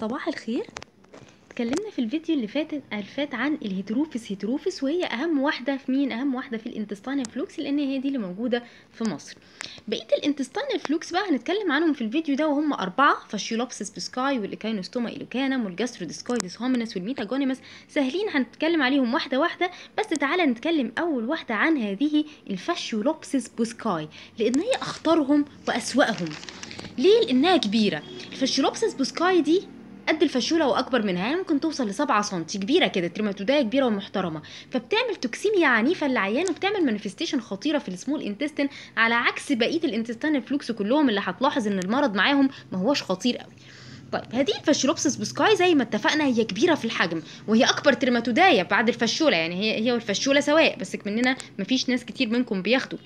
صباح الخير اتكلمنا في الفيديو اللي فات الفات عن الهيتروفس هيتروفس وهي اهم واحده في مين اهم واحده في الانتستان فلوكس لان هي دي اللي موجوده في مصر بقيه الانتستان فلوكس بقى هنتكلم عنهم في الفيديو ده وهم اربعه فاشيولوبسس بسكاي والاكاينوستوما الوكانم والجاستروديسكويدس هومينس والميتاجونيمس سهلين هنتكلم عليهم واحده واحده بس تعالى نتكلم اول واحده عن هذه الفاشيولوبسس بسكاي لان هي اخطرهم واسواهم ليه لانها كبيره الفاشيولوبسس بوسكاي دي قد الفشوله واكبر منها يعني ممكن توصل ل 7 سم كبيره كده تريماتودايه كبيره ومحترمه فبتعمل توكسيميا عنيفه للعيان وبتعمل مانيفستيشن خطيره في السمول انتستين على عكس بقيه الانتستين الفلوكس كلهم اللي هتلاحظ ان المرض معاهم ما هوش خطير قوي طيب هذه الفاشيلوبسس بسكاي زي ما اتفقنا هي كبيره في الحجم وهي اكبر ترماتودايه بعد الفشوله يعني هي هي والفشوله سواء بس مننا مفيش ناس كتير منكم بياخدوا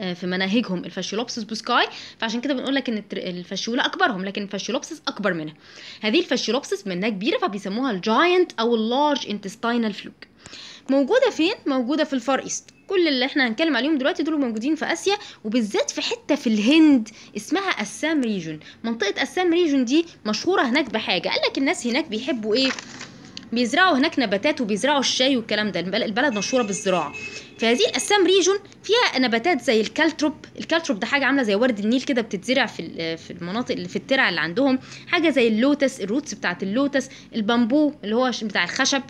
آه، في مناهجهم الفاشيولوبسس بوسكاي فعشان كده بنقول لك ان الفاشيولا اكبرهم لكن الفاشيولوبسس اكبر منها هذه الفاشيولوبسس منها كبيره فبيسموها الجاينت او اللارج انتستينال فلوك موجوده فين موجوده في الفار ايست كل اللي احنا هنتكلم عليهم دلوقتي دول موجودين في اسيا وبالذات في حته في الهند اسمها السام ريجون منطقه السام ريجون دي مشهوره هناك بحاجه قال لك الناس هناك بيحبوا ايه بيزرعوا هناك نباتات وبيزرعوا الشاي والكلام ده البلد مشهوره بالزراعه فهذه الاسام ريجون فيها نباتات زي الكالتروب الكالتروب ده حاجه عامله زي ورد النيل كده بتتزرع في في المناطق في الترع اللي عندهم حاجه زي اللوتس الروتس بتاعه اللوتس البامبو اللي هو بتاع الخشب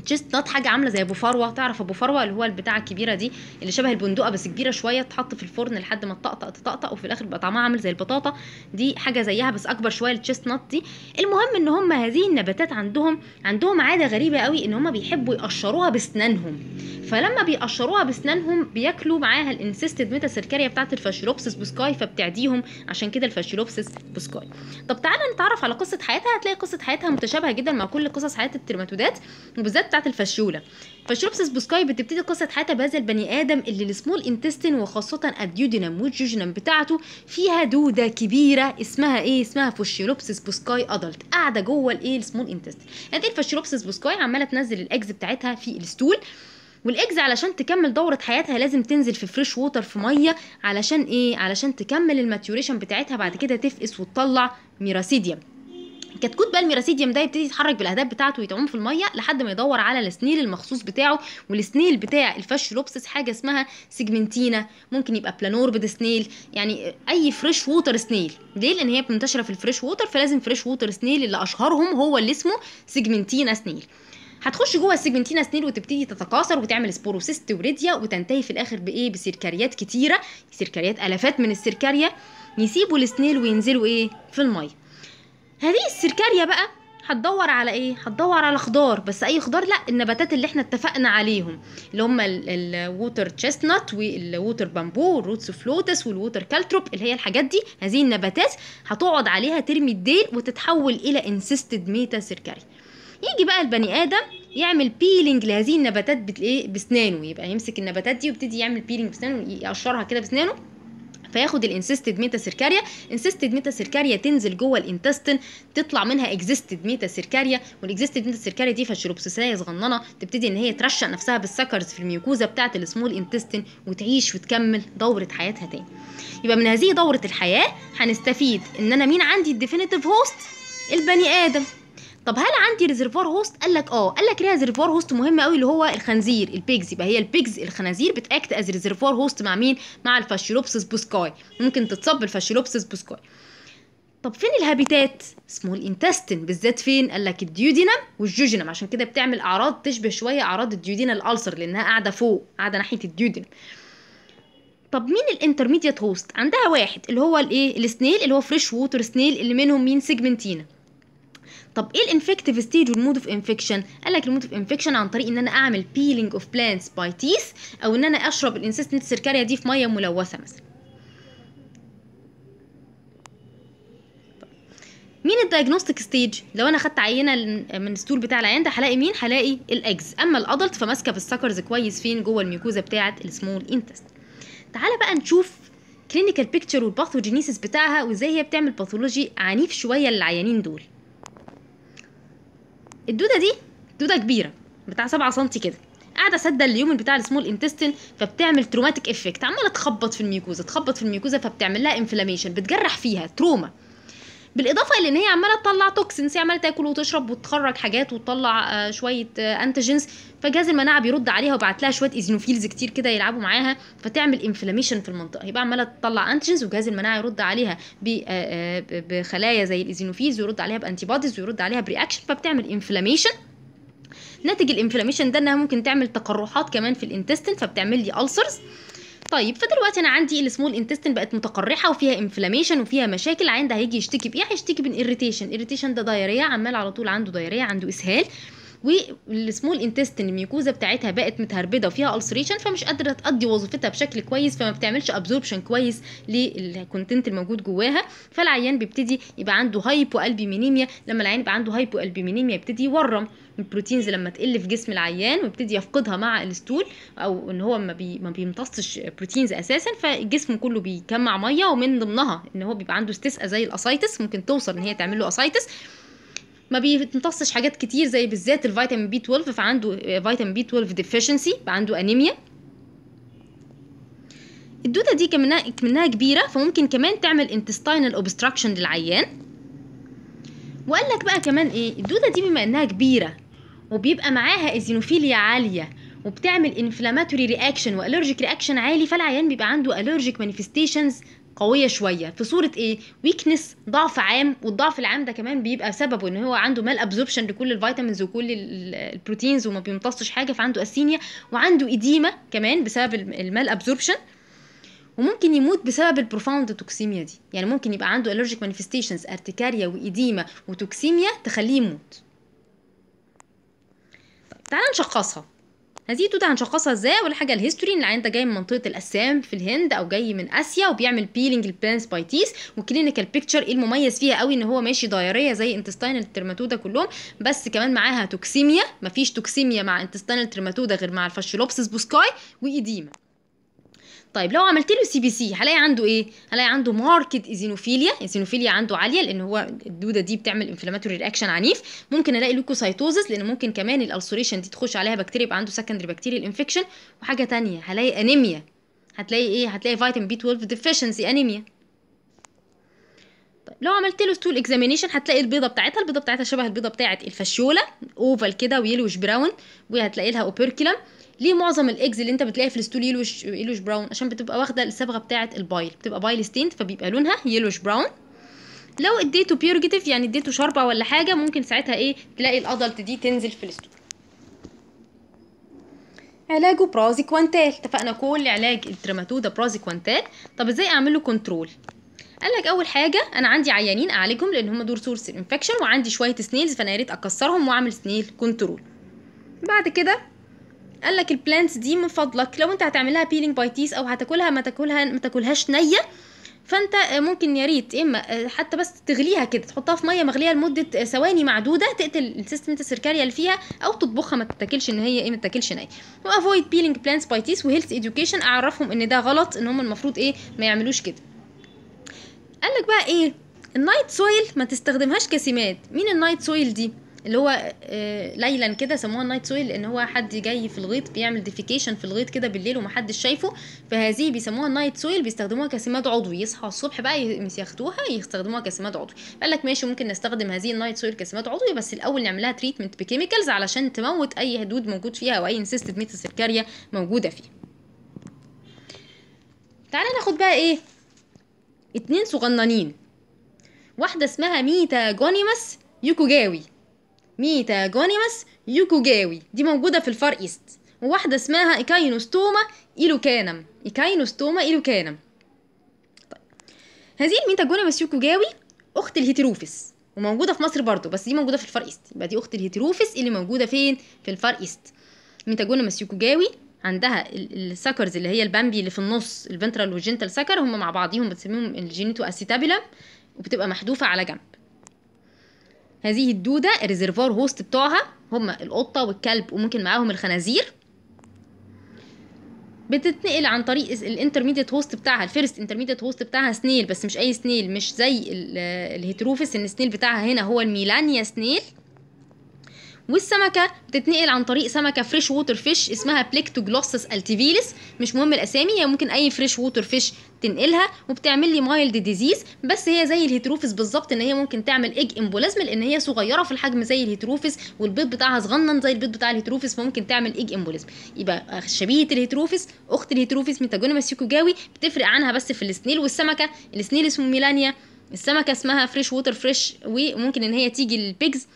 تشيست نوت حاجه عامله زي ابو فروه تعرف ابو فروه اللي هو البتاعه الكبيره دي اللي شبه البندقه بس كبيره شويه تحط في الفرن لحد ما تطقطق تطقطق وفي الاخر بيبقى طعمها عامل زي البطاطا دي حاجه زيها بس اكبر شويه التشيست نوت دي المهم ان هم هذه النباتات عندهم عندهم عاده غريبه قوي ان هم بيحبوا يقشروها باسنانهم فلما بيقشروها باسنانهم بياكلوا معاها الانسيستد سيركاريا بتاعه الفاشيلوبسس بوسكاي فبتعديهم عشان كده الفاشيلوبسس بوسكاي طب تعالى نتعرف على قصه حياتها هتلاقي قصه حياتها متشابهه جدا مع كل قصص حياه الترماتودات وبالذات الحاجات بتاعت الفشيوله فالشروبسس بوسكاي بتبتدي قصة حياتها بهذا البني آدم اللي السمول انتستين وخاصة الديودينم والجوجينم بتاعته فيها دودة كبيرة اسمها ايه؟ اسمها فوشيروبسس بوسكاي أدلت قاعدة جوه الايه السمول انتستين هذه الفوشيروبسس بوسكاي عمالة تنزل الاجز بتاعتها في الستول والاجز علشان تكمل دوره حياتها لازم تنزل في فريش ووتر في ميه علشان ايه علشان تكمل الماتيوريشن بتاعتها بعد كده تفقس وتطلع ميراسيديم كتكوت بقى الميراسيديم ده يبتدي يتحرك بالاهداف بتاعته ويتعوم في الميه لحد ما يدور على السنيل المخصوص بتاعه والسنيل بتاع الفش لوبسس حاجه اسمها سيجمنتينا ممكن يبقى بلانوربد سنيل يعني اي فريش ووتر سنيل ليه لان هي منتشره في الفريش ووتر فلازم فريش ووتر سنيل اللي اشهرهم هو اللي اسمه سيجمنتينا سنيل هتخش جوه السيجمنتينا سنيل وتبتدي تتكاثر وتعمل سبوروسيست وريديا وتنتهي في الاخر بايه بسيركاريات كتيره سيركاريات الافات من السيركاريا يسيبوا السنيل وينزلوا ايه في الميه هذه السركاريا بقى هتدور على ايه هتدور على خضار بس اي خضار لا النباتات اللي احنا اتفقنا عليهم اللي هم الووتر تشيستنات والووتر بامبو والروتس فلوتس والووتر كالتروب اللي هي الحاجات دي هذه النباتات هتقعد عليها ترمي الديل وتتحول الى انسيستد ميتا سيركاري يجي بقى البني ادم يعمل بيلينج لهذه النباتات بايه بسنانه يبقى يمسك النباتات دي ويبتدي يعمل بيلينج بسنانه يقشرها كده بسنانه فياخد الانسيستد ميتا سيركاريا انسيستد ميتا سيركاريا تنزل جوه الانتستين تطلع منها اكزيستد ميتا سيركاريا والاكزيستد ميتا سيركاريا دي فالشروبسيسايه صغننه تبتدي ان هي ترشق نفسها بالسكرز في الميوكوزا بتاعه السمول انتستين وتعيش وتكمل دوره حياتها تاني يبقى من هذه دوره الحياه هنستفيد ان انا مين عندي الديفينيتيف هوست البني ادم طب هل عندي ريزرفوار هوست قال لك اه قال لك ليها ريزرفوار هوست مهم قوي اللي هو الخنزير البيجز يبقى هي البيجز الخنازير بتاكت از ريزرفوار هوست مع مين مع الفاشيلوبسس بوسكاي ممكن تتصب بالفاشيلوبسس بوسكاي طب فين الهابيتات سمول انتستين بالذات فين قال لك الديودينم والجوجينم عشان كده بتعمل اعراض تشبه شويه اعراض الديودينا الالسر لانها قاعده فوق قاعده ناحيه الديودينم طب مين الانترميديت هوست عندها واحد اللي هو الايه السنيل اللي هو فريش ووتر سنيل اللي منهم مين سيجمنتينا طب ايه الانفكتيف ستيج والمود اوف انفكشن قال لك المود اوف انفكشن عن طريق ان انا اعمل بيلينج اوف بلانتس باي تيث او ان انا اشرب الانسستنت سيركاريا دي في ميه ملوثه مثلا مين الدايجنوستيك ستيج لو انا خدت عينه من الستول بتاع العيان ده هلاقي مين هلاقي الاجز اما الادلت فماسكه في السكرز كويس فين جوه الميكوزا بتاعه السمول انتست تعالى بقى نشوف كلينيكال بيكتشر والباثوجينيسيس بتاعها وازاي هي بتعمل باثولوجي عنيف شويه للعيانين دول الدوده دي دوده كبيره بتاع 7 سم كده قاعده سده اليومن بتاع السمول انتستين فبتعمل تروماتيك افكت عماله تخبط في الميكوزا تخبط في الميكوزا فبتعمل لها انفلاميشن بتجرح فيها تروما بالاضافه الى ان هي عماله تطلع توكسنس هي عماله تاكل وتشرب وتخرج حاجات وتطلع آه، شويه انتجنز آه، فجهاز المناعه بيرد عليها وبعت لها شويه ايزينوفيلز كتير كده يلعبوا معاها فتعمل انفلاميشن في المنطقه يبقى عماله تطلع انتجنز وجهاز المناعه يرد عليها آه، بخلايا زي الايزينوفيلز ويرد عليها بانتي بوديز ويرد عليها برياكشن فبتعمل انفلاميشن ناتج الانفلاميشن ده انها ممكن تعمل تقرحات كمان في الانتستين فبتعمل لي ulcers طيب فدلوقتي انا عندي السمول انتستين بقت متقرحه وفيها انفلاميشن وفيها مشاكل العيان ده هيجي يشتكي بايه هيشتكي من اريتيشن اريتيشن ده دايريه عمال على طول عنده دايريه عنده اسهال والسمول انتستين الميكوزا بتاعتها بقت متهربده وفيها السريشن فمش قادره تأدي وظيفتها بشكل كويس فما بتعملش ابزوربشن كويس للكونتنت الموجود جواها فالعيان بيبتدي يبقى عنده هايبو البيمينيميا لما العيان يبقى عنده هايبو البيمينيميا يبتدي يورم البروتينز لما تقل في جسم العيان ويبتدي يفقدها مع الستول او ان هو ما, بي ما بيمتصش بروتينز اساسا فالجسم كله بيكمع ميه ومن ضمنها ان هو بيبقى عنده استسقاء زي الاسايتس ممكن توصل ان هي تعمل له اسايتس ما بيمتصش حاجات كتير زي بالذات الفيتامين بي 12 فعنده فيتامين بي 12 ديفيشنسي عنده انيميا الدودة دي كمان كمانها كبيرة فممكن كمان تعمل intestinal obstruction للعيان وقال لك بقى كمان ايه الدودة دي بما انها كبيرة وبيبقى معاها إزينوفيليا عالية وبتعمل انفلاماتوري رياكشن والرجيك رياكشن عالي فالعيان بيبقى عنده الرجيك مانيفستيشنز قويه شويه في صوره ايه ويكنس ضعف عام والضعف العام ده كمان بيبقى سببه ان هو عنده مال ابزوربشن لكل الفيتامينز وكل البروتينز وما بيمتصش حاجه فعنده اسينيا وعنده اديمه كمان بسبب المال ابزوربشن وممكن يموت بسبب البروفاوند توكسيميا دي يعني ممكن يبقى عنده الرجيك مانيفستيشنز ارتكاريا واديمه وتوكسيميا تخليه يموت تعالى نشخصها هذه توتة هنشخصها ازاي اول حاجه الهيستوري اللي انت جاي من منطقه الاسام في الهند او جاي من اسيا وبيعمل بيلينج البلانس بايتيس والكلينيكال بيكتشر ايه المميز فيها قوي ان هو ماشي دايريه زي انتستاينال الترماتودا كلهم بس كمان معاها توكسيميا مفيش توكسيميا مع انتستاينال الترماتودا غير مع الفاشيلوبسس بوسكاي وايديما طيب لو عملت له سي بي سي هلاقي عنده ايه هلاقي عنده ماركت ايزينوفيليا ايزينوفيليا عنده عاليه لان هو الدوده دي بتعمل انفلاماتوري رياكشن عنيف ممكن الاقي لوكوسايتوزس لان ممكن كمان الالسوريشن دي تخش عليها بكتيريا يبقى عنده سكندري بكتيريال انفكشن وحاجه تانية هلاقي انيميا هتلاقي ايه هتلاقي فيتامين بي 12 ديفيشنسي انيميا طيب لو عملت له ستول اكزامينيشن هتلاقي البيضه بتاعتها البيضه بتاعتها شبه البيضه بتاعه الفاشيولا اوفال كده ويلوش براون وهتلاقي لها اوبركلم ليه معظم الاكز اللي انت بتلاقيها في الستول يلوش يلوش براون عشان بتبقى واخده الصبغه بتاعه البايل بتبقى بايل ستينت فبيبقى لونها يلوش براون لو اديته بيورجيتيف يعني اديته شربه ولا حاجه ممكن ساعتها ايه تلاقي الادلت دي تنزل في الستول علاجه برازي كوانتال اتفقنا كل علاج الدراماتودا برازي كوانتال طب ازاي اعمل له كنترول قال لك اول حاجه انا عندي عيانين اعالجهم لان هم دول سورس انفكشن وعندي شويه سنيلز فانا يا ريت اكسرهم واعمل سنيل كنترول بعد كده قال لك البلانتس دي من فضلك لو انت هتعملها بيلينج باي تيس او هتاكلها ما تاكلها ما تاكلهاش نيه فانت ممكن يا ريت اما آه، حتى بس تغليها كده تحطها في ميه مغليه لمده آه، ثواني معدوده تقتل السيستم السيركاريا اللي فيها او تطبخها ما تتاكلش ان هي ايه ما تتاكلش ناي وافويد بيلينج بلانتس باي تيس وهيلث اديوكيشن اعرفهم ان ده غلط ان هم المفروض ايه ما يعملوش كده قال لك بقى ايه النايت سويل ما تستخدمهاش كسمات مين النايت سويل دي اللي هو آه، ليلا كده سموها النايت سويل لان هو حد جاي في الغيط بيعمل ديفيكيشن في الغيط كده بالليل ومحدش شايفه فهذه بيسموها النايت سويل بيستخدموها كسماد عضوي يصحى الصبح بقى ياخدوها يستخدموها كسماد عضوي قال لك ماشي ممكن نستخدم هذه النايت سويل كسماد عضوي بس الاول نعملها تريتمنت بكيميكالز علشان تموت اي هدود موجود فيها او اي انسيستد ميتاسيركاريا موجوده فيها تعالى ناخد بقى ايه اتنين صغننين واحدة اسمها ميتا جونيمس يوكوجاوي ميتا جونيمس يوكوجاوي دي موجودة في الفار ايست وواحدة اسمها إيكاينوستوما إيلوكانم إيكاينوستوما إيلوكانم طيب. هذه الميتا جونيمس يوكوجاوي أخت الهيتروفس وموجودة في مصر برضو بس دي موجودة في الفار ايست يبقى دي أخت الهيتروفس اللي موجودة فين في الفار ايست جونيمس يوكوجاوي عندها السكرز اللي هي البامبي اللي في النص الفنترال والجنتال سكر هم مع بعضيهم بتسميهم الجينيتو اسيتابيلم وبتبقى محذوفه على جنب هذه الدوده الريزرفوار هوست بتوعها هم القطه والكلب وممكن معاهم الخنازير بتتنقل عن طريق الانترميديت هوست بتاعها الفيرست انترميديت هوست بتاعها سنيل بس مش اي سنيل مش زي الهيتروفس ان السنيل بتاعها هنا هو الميلانيا سنيل والسمكه بتتنقل عن طريق سمكه فريش ووتر فيش اسمها بليكتوجلوسس التيفيلس مش مهم الاسامي هي ممكن اي فريش ووتر فيش تنقلها وبتعمل لي مايلد ديزيز بس هي زي الهيتروفيس بالظبط ان هي ممكن تعمل ايج امبولازم لان هي صغيره في الحجم زي الهيتروفيس والبيض بتاعها صغنن زي البيض بتاع الهيتروفيس فممكن تعمل ايج امبولازم يبقى شبيهه الهيتروفيس اخت الهيتروفيس ميتاجونيما سيكوجاوي بتفرق عنها بس في السنيل والسمكه السنيل اسمه ميلانيا السمكه اسمها فريش ووتر فريش وممكن ان هي تيجي للبيجز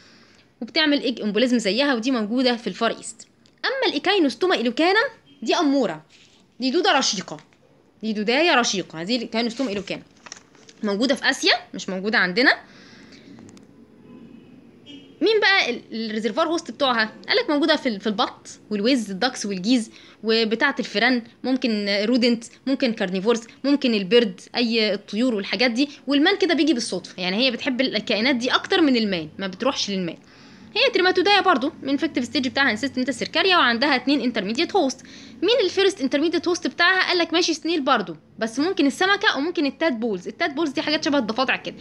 وبتعمل ايج امبوليزم زيها ودي موجوده في الفار ايست اما الايكاينوستوما الوكانا دي اموره دي دوده رشيقه دي دودايه رشيقه هذه الايكاينوستوما الوكانا موجوده في اسيا مش موجوده عندنا مين بقى الريزرفوار هوست بتوعها قالك موجوده في في البط والوز الدكس والجيز وبتاعه الفيران ممكن رودنت ممكن كارنيفورز ممكن البرد اي الطيور والحاجات دي والمان كده بيجي بالصدفه يعني هي بتحب الكائنات دي اكتر من المان ما بتروحش للمان هي تريماتودايا برضو من فكتف ستيج بتاعها انت سيركاريا وعندها اتنين انترميديت هوست مين الفيرست انترميديت هوست بتاعها قال لك ماشي سنيل برضو بس ممكن السمكه وممكن التاد بولز التاد بولز دي حاجات شبه الضفادع كده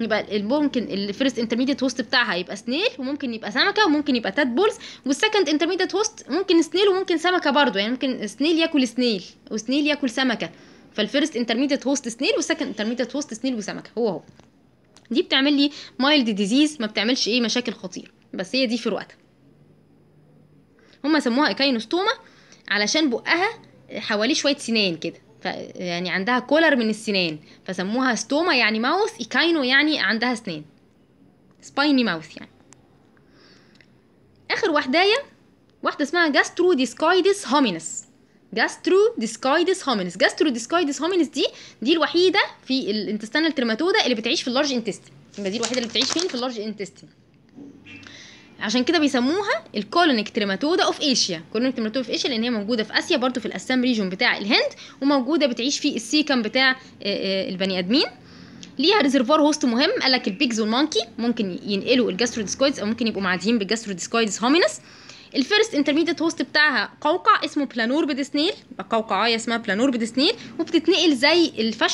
يبقى ممكن الفيرست انترميديت هوست بتاعها يبقى سنيل وممكن يبقى سمكه وممكن يبقى تاد بولز والسكند انترميديت هوست ممكن سنيل وممكن سمكه برضو يعني ممكن سنيل ياكل سنيل وسنيل ياكل سمكه فالفيرست انترميديت هوست سنيل والسكند انترميديت هوست سنيل وسمكه هو هو دي بتعمل لي مايلد ديزيز ما بتعملش ايه مشاكل خطيره بس هي دي فروقتها هما سموها ايكاينوستوما علشان بقها حواليه شويه سنان كده ف يعني عندها كولر من السنان فسموها ستوما يعني ماوث ايكاينو يعني عندها سنان سبايني ماوث يعني اخر واحدايه واحده اسمها جاسترو ديسكايدس هومينس جاسترو ديسكايدس هومينس جاسترو ديسكايدس هومينس دي دي الوحيده في الانتستانال ترماتودا اللي بتعيش في اللارج انتستين دي الوحيده اللي بتعيش فين في اللارج انتستين عشان كده بيسموها الكولونيك تريماتودا اوف ايشيا كولونيك تريماتودا اوف ايشيا لان هي موجوده في اسيا برضو في الاسام ريجون بتاع الهند وموجوده بتعيش في السيكم بتاع آه، آه، البني ادمين ليها ريزرفوار هوست مهم قال لك البيجز والمونكي ممكن ينقلوا الجاسترو ديسكويدز او ممكن يبقوا معديين بالجاسترو ديسكويدز هومينس الفيرست انترميديت هوست بتاعها قوقع اسمه بلانور بدسنيل قوقعايه اسمها بلانور بدسنيل وبتتنقل زي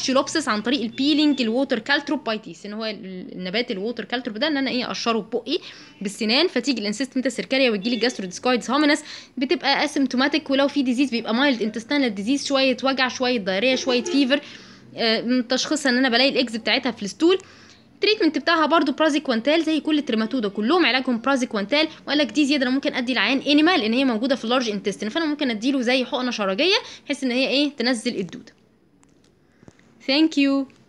لوبسس عن طريق البيلينج الووتر كالتروب بايتيس ان هو النبات الووتر كالتروب ده ان انا ايه اقشره ببقي بالسنان فتيجي الانسيست ميتا سيركاريا وتجي لي جاسترو ديسكويدز هومينس بتبقى اسيمتوماتيك ولو في ديزيز بيبقى مايلد انتستانال ديزيز شويه وجع شويه دايريه شويه فيفر آه، تشخيصها ان انا بلاقي الاكز بتاعتها في الستول التريتمنت بتاعها برضو كوانتال زي كل الترماتودا كلهم علاجهم كوانتال وقال لك دي زياده انا ممكن ادي العيان انيمال ان هي موجوده في اللارج انتستين فانا ممكن اديله زي حقنه شرجيه بحيث ان هي ايه تنزل الدوده ثانك يو